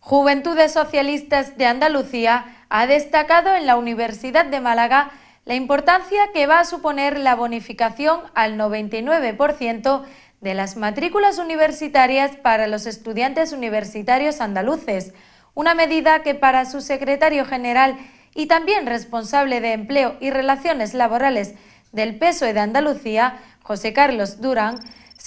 Juventudes Socialistas de Andalucía ha destacado en la Universidad de Málaga la importancia que va a suponer la bonificación al 99% de las matrículas universitarias para los estudiantes universitarios andaluces, una medida que para su secretario general y también responsable de Empleo y Relaciones Laborales del PSOE de Andalucía, José Carlos Durán,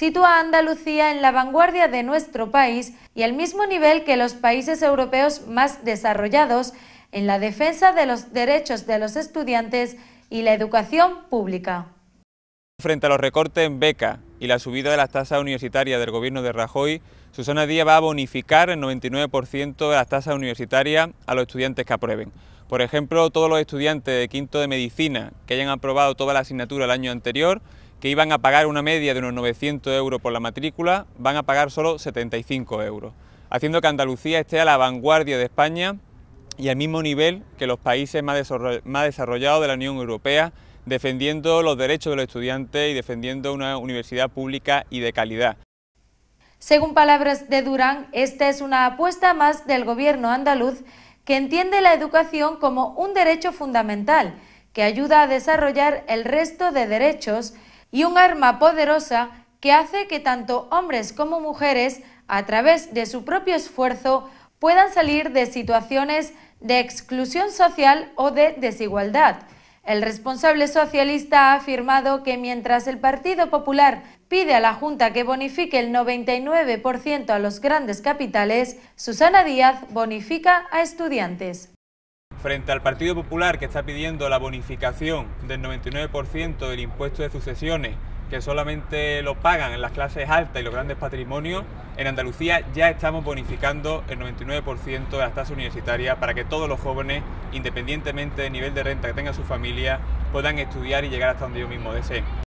sitúa a Andalucía en la vanguardia de nuestro país y al mismo nivel que los países europeos más desarrollados en la defensa de los derechos de los estudiantes y la educación pública. Frente a los recortes en beca y la subida de las tasas universitarias del gobierno de Rajoy, Susana Díaz va a bonificar el 99% de las tasas universitarias a los estudiantes que aprueben. Por ejemplo, todos los estudiantes de quinto de medicina que hayan aprobado toda la asignatura el año anterior que iban a pagar una media de unos 900 euros por la matrícula, van a pagar solo 75 euros, haciendo que Andalucía esté a la vanguardia de España y al mismo nivel que los países más desarrollados de la Unión Europea, defendiendo los derechos de los estudiantes y defendiendo una universidad pública y de calidad. Según palabras de Durán, esta es una apuesta más del gobierno andaluz que entiende la educación como un derecho fundamental, que ayuda a desarrollar el resto de derechos y un arma poderosa que hace que tanto hombres como mujeres, a través de su propio esfuerzo, puedan salir de situaciones de exclusión social o de desigualdad. El responsable socialista ha afirmado que mientras el Partido Popular pide a la Junta que bonifique el 99% a los grandes capitales, Susana Díaz bonifica a estudiantes frente al Partido Popular que está pidiendo la bonificación del 99% del impuesto de sucesiones, que solamente lo pagan en las clases altas y los grandes patrimonios, en Andalucía ya estamos bonificando el 99% de las tasas universitarias para que todos los jóvenes, independientemente del nivel de renta que tenga su familia, puedan estudiar y llegar hasta donde ellos mismos deseen.